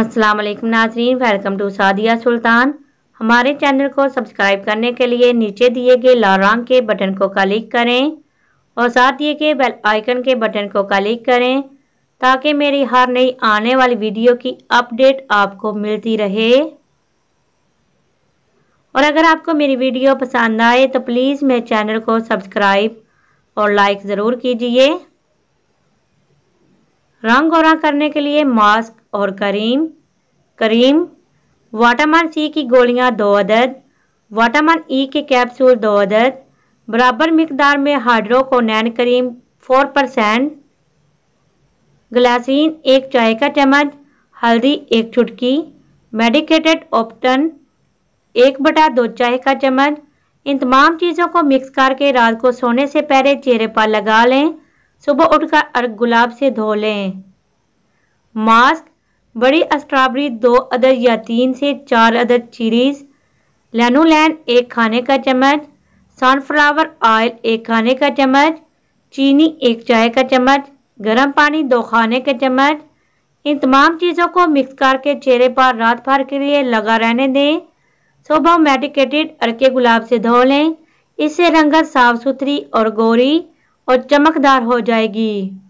अस्सलाम वालेकुम नाजरीन वेलकम टू सादिया सुल्तान हमारे चैनल को सब्सक्राइब करने के लिए नीचे दिए गए लाल रंग के बटन को क्लिक करें और साथ दिए गए बेल आइकन के बटन को क्लिक करें ताकि मेरी हर नई आने वाली वीडियो की अपडेट आपको मिलती रहे और अगर आपको मेरी वीडियो पसंद आए तो प्लीज़ मेरे चैनल को सब्सक्राइब और लाइक ज़रूर कीजिए रंग गोरा करने के लिए मास्क और करीम करीम वाटामान सी की गोलियां दो अदद वाटामान ई के कैप्सूल दो अदद बराबर मकदार में हाइड्रोकोनैन करीम फोर परसेंट ग्लासिन एक चाय का चम्मच हल्दी एक चुटकी मेडिकेटेड ऑप्टन एक बटा दो चाय का चम्मच इन तमाम चीज़ों को मिक्स करके रात को सोने से पहले चेहरे पर लगा लें सुबह उठकर अर्घ गुलाब से धो लें मास्क बड़ी स्ट्रॉबेरी दो अदर या तीन से चार अदर चीरीज लेनोलैन एक खाने का चम्मच सनफ्लावर ऑयल एक खाने का चम्मच चीनी एक चाय का चम्मच गर्म पानी दो खाने के चम्मच इन तमाम चीज़ों को मिक्स करके चेहरे पर रात भर के लिए लगा रहने दें सुबह मेडिकेटेड अरके गुलाब से धो लें इससे रंगत साफ सुथरी और गोरी और चमकदार हो जाएगी